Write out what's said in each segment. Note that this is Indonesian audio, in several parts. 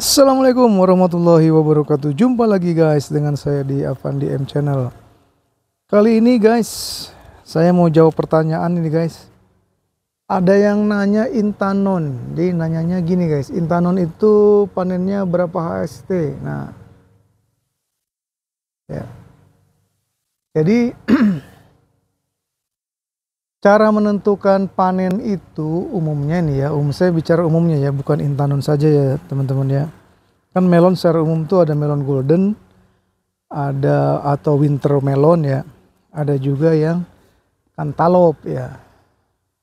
Assalamualaikum warahmatullahi wabarakatuh Jumpa lagi guys dengan saya di Avandi M Channel Kali ini guys Saya mau jawab pertanyaan ini guys Ada yang nanya Intanon Jadi nanyanya gini guys Intanon itu panennya berapa HST Nah Ya Jadi Cara menentukan panen itu umumnya ini ya, umum saya bicara umumnya ya, bukan intanon saja ya teman-teman ya. Kan melon secara umum tuh ada melon golden, ada atau winter melon ya, ada juga yang cantaloupe ya,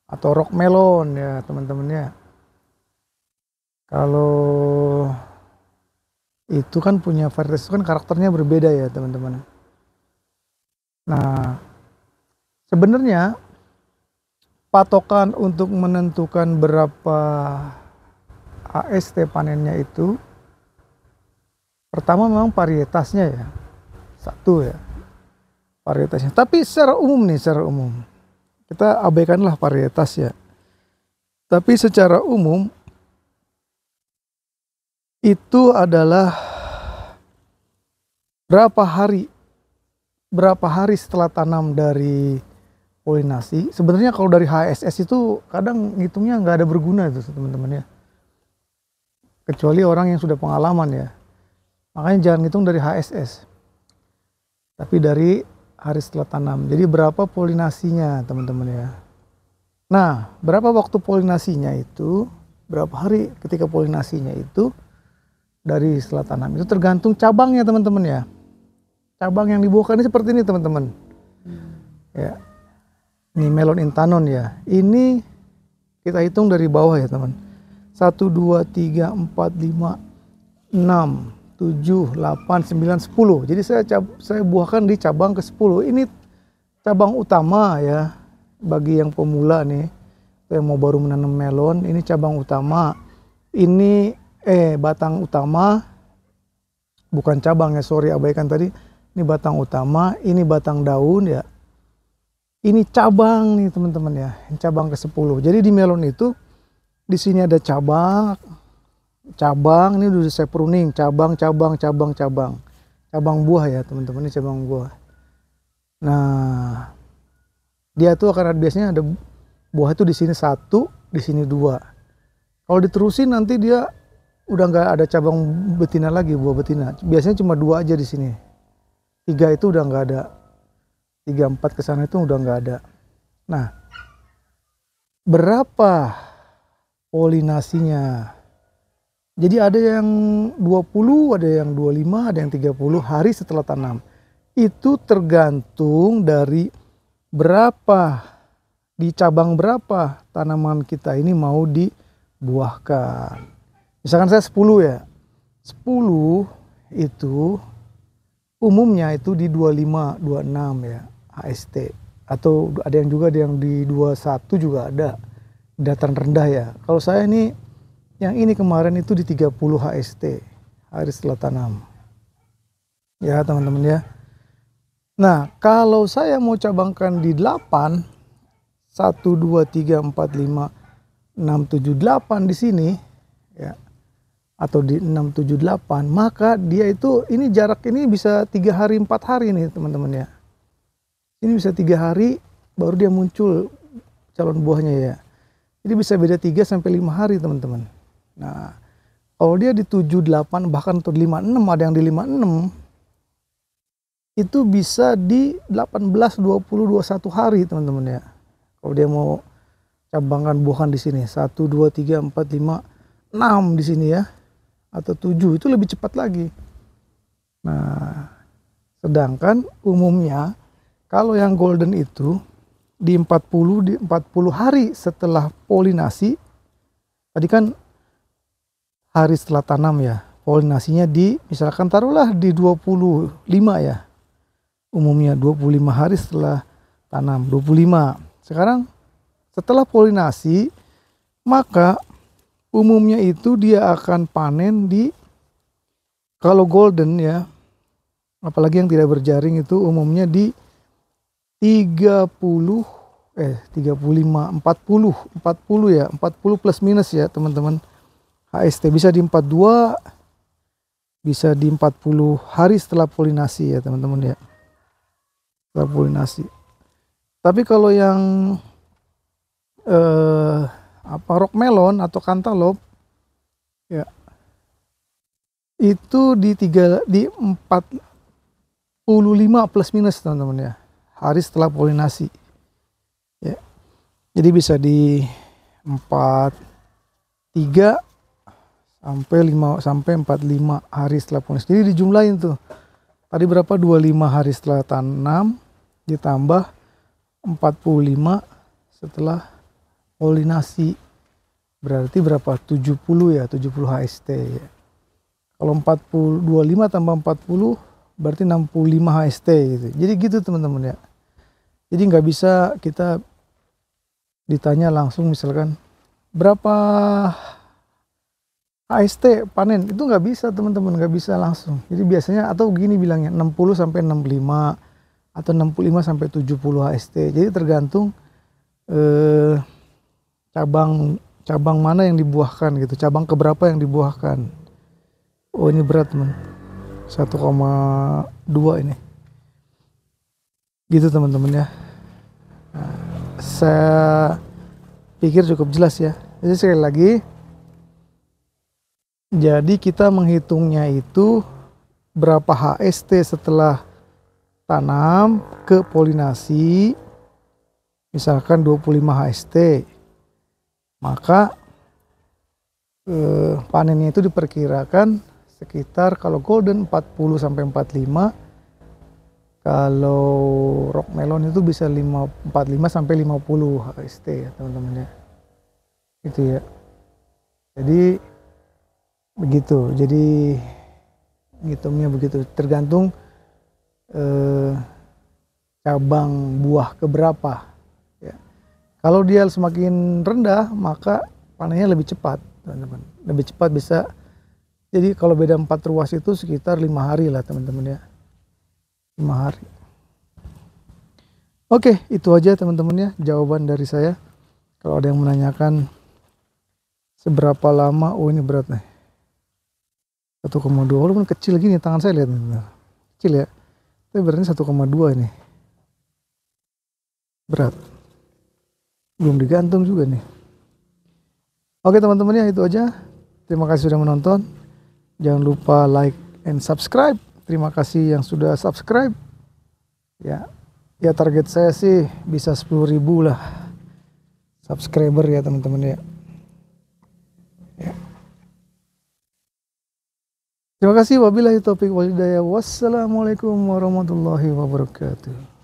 atau rock melon ya teman-teman ya. Kalau itu kan punya varietas itu kan karakternya berbeda ya teman-teman. Nah, sebenarnya patokan untuk menentukan berapa AST panennya itu pertama memang varietasnya ya satu ya varietasnya tapi secara umum nih secara umum kita abaikanlah varietas ya tapi secara umum itu adalah berapa hari berapa hari setelah tanam dari Polinasi Sebenarnya kalau dari HSS itu kadang ngitungnya nggak ada berguna itu teman-teman ya. Kecuali orang yang sudah pengalaman ya. Makanya jangan ngitung dari HSS. Tapi dari hari setelah tanam. Jadi berapa polinasinya teman-teman ya. Nah, berapa waktu polinasinya itu, berapa hari ketika polinasinya itu dari setelah tanam. Itu tergantung cabangnya teman-teman ya. Cabang yang dibuahkan ini seperti ini teman-teman. Hmm. Ya, ini melon intanon ya. Ini kita hitung dari bawah ya teman. 1, 2, 3, 4, 5, 6, 7, 8, 9, 10. Jadi saya, saya buahkan di cabang ke 10. Ini cabang utama ya bagi yang pemula nih. Yang mau baru menanam melon. Ini cabang utama. Ini eh batang utama. Bukan cabang ya, sorry abaikan tadi. Ini batang utama, ini batang daun ya ini cabang nih teman-teman ya, ini cabang ke-10. Jadi di melon itu di sini ada cabang, cabang ini udah saya pruning, cabang, cabang, cabang, cabang. Cabang buah ya teman-teman, ini cabang buah. Nah, dia tuh akan biasanya ada buah itu di sini satu, di sini dua. Kalau diterusin nanti dia udah nggak ada cabang betina lagi buah betina. Biasanya cuma dua aja di sini. Tiga itu udah nggak ada tiga empat ke sana itu udah nggak ada. Nah, berapa polinasinya? Jadi ada yang 20, ada yang 25, ada yang 30 hari setelah tanam. Itu tergantung dari berapa di cabang berapa tanaman kita ini mau dibuahkan. Misalkan saya 10 ya. 10 itu umumnya itu di 25, 26 ya. AST atau ada yang juga ada yang di 21 juga ada dataran rendah ya. Kalau saya ini yang ini kemarin itu di 30 HST, hari setelah tanam. Ya, teman-teman ya. Nah, kalau saya mau cabangkan di 8 1 2 3 4 5 6 7 8 di sini ya. Atau di 6 7 8, maka dia itu ini jarak ini bisa tiga hari empat hari nih, teman-teman ya ini bisa tiga hari baru dia muncul calon buahnya ya. Jadi bisa beda tiga sampai lima hari teman-teman. Nah, kalau dia di 7, 8 bahkan atau lima enam, ada yang di lima enam itu bisa di puluh dua satu hari teman-teman ya. Kalau dia mau cabangkan buahan di sini satu, dua, tiga, empat, lima, enam di sini ya atau tujuh itu lebih cepat lagi. Nah, sedangkan umumnya kalau yang golden itu di 40 di 40 hari setelah polinasi tadi kan hari setelah tanam ya. Polinasinya di misalkan taruhlah di 25 ya. Umumnya 25 hari setelah tanam 25. Sekarang setelah polinasi maka umumnya itu dia akan panen di kalau golden ya apalagi yang tidak berjaring itu umumnya di 30 eh 35 40 40 ya 40 plus minus ya teman-teman HST bisa di 42 bisa di 40 hari setelah polinasi ya teman-teman ya setelah polinasi tapi kalau yang eh, apa rock melon atau cantaloupe ya itu di tiga di empat puluh lima plus minus teman-teman ya hari setelah polinasi. Ya. Jadi bisa di 4 3 sampai 5 sampai 45 hari setelah polinasi. Jadi dijumlahin tuh. Tadi berapa? 25 hari setelah tanam ditambah 45 setelah polinasi. Berarti berapa? 70 ya, 70 HST ya. Kalau 40 25 tambah 40 berarti 65 HST gitu. Jadi gitu teman-teman ya. Jadi nggak bisa kita ditanya langsung misalkan berapa HST panen itu nggak bisa teman-teman nggak bisa langsung. Jadi biasanya atau gini bilangnya 60 sampai 65 atau 65 sampai 70 HST. Jadi tergantung eh, cabang cabang mana yang dibuahkan gitu, cabang keberapa yang dibuahkan. Oh ini berat teman. 1,2 ini gitu teman-teman ya saya pikir cukup jelas ya jadi sekali lagi jadi kita menghitungnya itu berapa HST setelah tanam ke polinasi misalkan 25 HST maka eh, panennya itu diperkirakan sekitar kalau golden 40 sampai 45 kalau rock melon itu bisa 5, 45 sampai 50 HST ya teman-teman ya itu ya jadi begitu jadi ngitungnya begitu tergantung eh, cabang buah keberapa ya. kalau dia semakin rendah maka panennya lebih cepat teman-teman lebih cepat bisa jadi kalau beda empat ruas itu sekitar lima hari lah teman-teman ya. Lima hari. Oke, itu aja teman-teman ya jawaban dari saya. Kalau ada yang menanyakan seberapa lama, oh ini berat nih. satu koma dua walaupun kecil gini tangan saya lihat. Kecil ya. Tapi beratnya dua ini. Berat. Belum digantung juga nih. Oke teman-teman ya itu aja. Terima kasih sudah menonton. Jangan lupa like and subscribe. Terima kasih yang sudah subscribe. Ya, ya target saya sih bisa 10.000 lah subscriber ya teman-teman ya. ya. Terima kasih wabillahi taufik walhidayah. Wassalamualaikum warahmatullahi wabarakatuh.